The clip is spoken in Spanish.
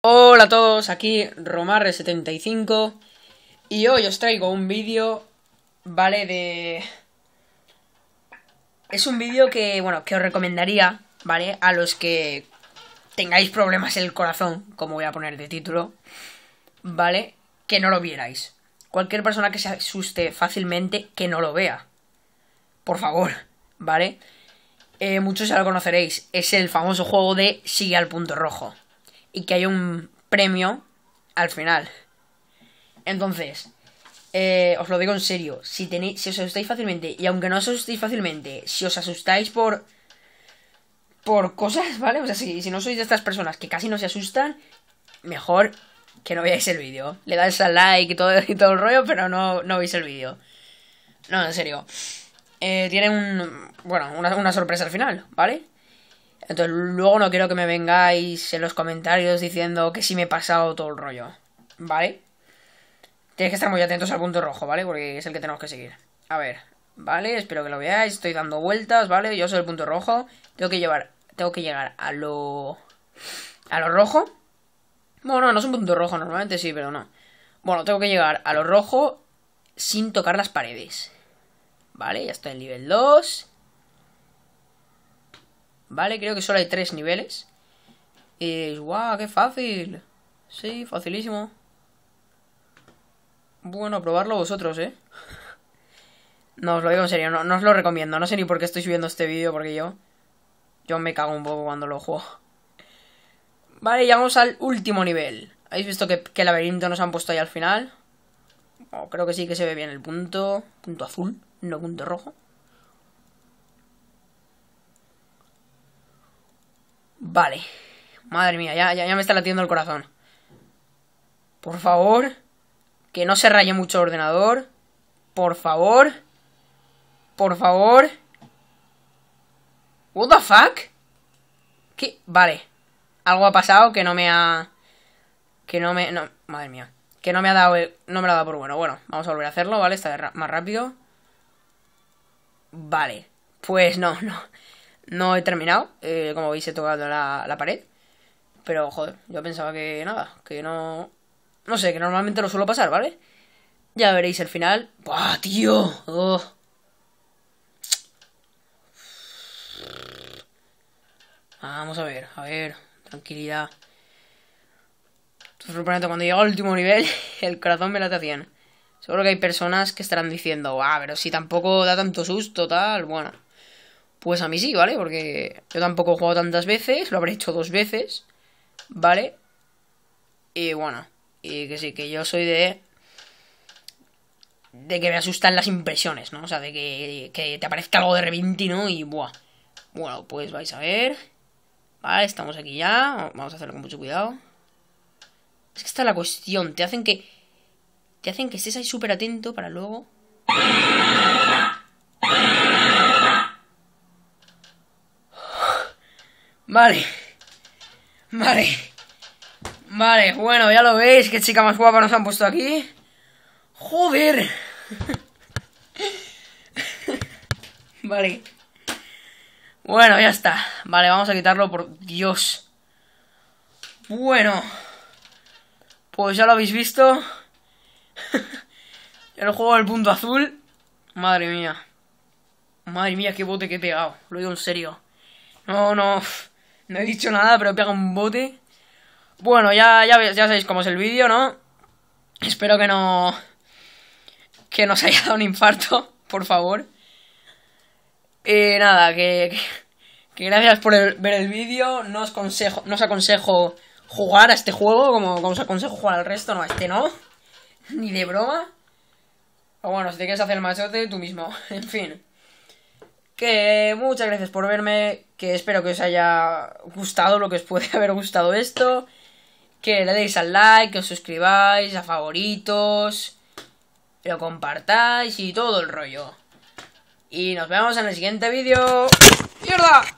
Hola a todos, aquí Romarre75 y hoy os traigo un vídeo, ¿vale? De... Es un vídeo que, bueno, que os recomendaría, ¿vale? A los que tengáis problemas en el corazón, como voy a poner de título, ¿vale? Que no lo vierais. Cualquier persona que se asuste fácilmente, que no lo vea. Por favor, ¿vale? Eh, muchos ya lo conoceréis, es el famoso juego de Sigue al punto rojo y que haya un premio al final. Entonces, eh, os lo digo en serio, si, tenéis, si os asustáis fácilmente, y aunque no os asustéis fácilmente, si os asustáis por... por cosas, ¿vale? O sea, si, no sois de estas personas que casi no se asustan, mejor que no veáis el vídeo. Le dais al like y todo, todo el rollo, pero no, no veis el vídeo. No, en serio. Eh, tiene un... bueno, una sorpresa al final, ¿vale? Entonces, luego no quiero que me vengáis en los comentarios diciendo que sí me he pasado todo el rollo, ¿vale? Tienes que estar muy atentos al punto rojo, ¿vale? Porque es el que tenemos que seguir. A ver, ¿vale? Espero que lo veáis. Estoy dando vueltas, ¿vale? Yo soy el punto rojo. Tengo que llevar, tengo que llegar a lo... a lo rojo. Bueno, no, no es un punto rojo, normalmente sí, pero no. Bueno, tengo que llegar a lo rojo sin tocar las paredes. Vale, ya estoy en nivel 2. ¿Vale? Creo que solo hay tres niveles. Y ¡guau! ¡Qué fácil! Sí, facilísimo. Bueno, probarlo vosotros, ¿eh? No, os lo digo en serio, no, os lo recomiendo. No sé ni por qué estoy subiendo este vídeo, porque yo... Yo me cago un poco cuando lo juego. Vale, llegamos al último nivel. ¿Habéis visto que, laberinto nos han puesto ahí al final? Oh, creo que sí que se ve bien el punto... Punto azul, no punto rojo. Vale. Madre mía, ya, ya, me está latiendo el corazón. Por favor. Que no se raye mucho el ordenador. Por favor. Por favor. What the fuck? ¿Qué? Vale. Algo ha pasado que no me ha... Que no me... No, madre mía. Que no me ha dado... Eh, no me lo ha dado por bueno. Bueno, vamos a volver a hacerlo, ¿vale? Está más rápido. Vale. Pues no, no. No he terminado, eh, como veis he tocado la, pared. Pero, joder, yo pensaba que nada, que no... No sé, que normalmente lo suelo pasar, ¿vale? Ya veréis el final. ¡Buah, tío! Oh. Vamos a ver, a ver, tranquilidad. Supongo cuando llego al último nivel, el corazón me late a 100. Seguro que hay personas que estarán diciendo, ah, pero si tampoco da tanto susto, tal, bueno... Pues a mí sí, ¿vale? Porque yo tampoco he jugado tantas veces, lo habré hecho dos veces, ¿vale? Y bueno, y que sí, que yo soy de... De que me asustan las impresiones, ¿no? O sea, de que, que te aparezca algo de ¿no? y... Buah. Bueno, pues vais a ver. Vale, estamos aquí ya. Vamos a hacerlo con mucho cuidado. Es que está la cuestión. Te hacen que... Te hacen que estés ahí súper atento para luego... Vale. Vale. Vale, bueno, ya lo veis, qué chica más guapa nos han puesto aquí. Joder. vale. Bueno, ya está. Vale, vamos a quitarlo por Dios. Bueno. Pues ya lo habéis visto. El juego del punto azul. Madre mía. Madre mía, qué bote que he pegado. Lo digo en serio. No, no. No he dicho nada, pero pega un bote. Bueno, ya, ya, ya sabéis cómo es el vídeo, ¿no? Espero que no... Que no os haya dado un infarto, por favor. Eh, nada, que, que, gracias por ver el vídeo. No os, no os aconsejo jugar a este juego como, como os aconsejo jugar al resto. No, a este no. Ni de broma. O bueno, si te quieres hacer el machote, tú mismo. En fin. Que muchas gracias por verme que espero que os haya gustado lo que os puede haber gustado esto. Que le deis al like, que os suscribáis, a favoritos, lo compartáis y todo el rollo. Y nos vemos en el siguiente vídeo. ¡Mierda!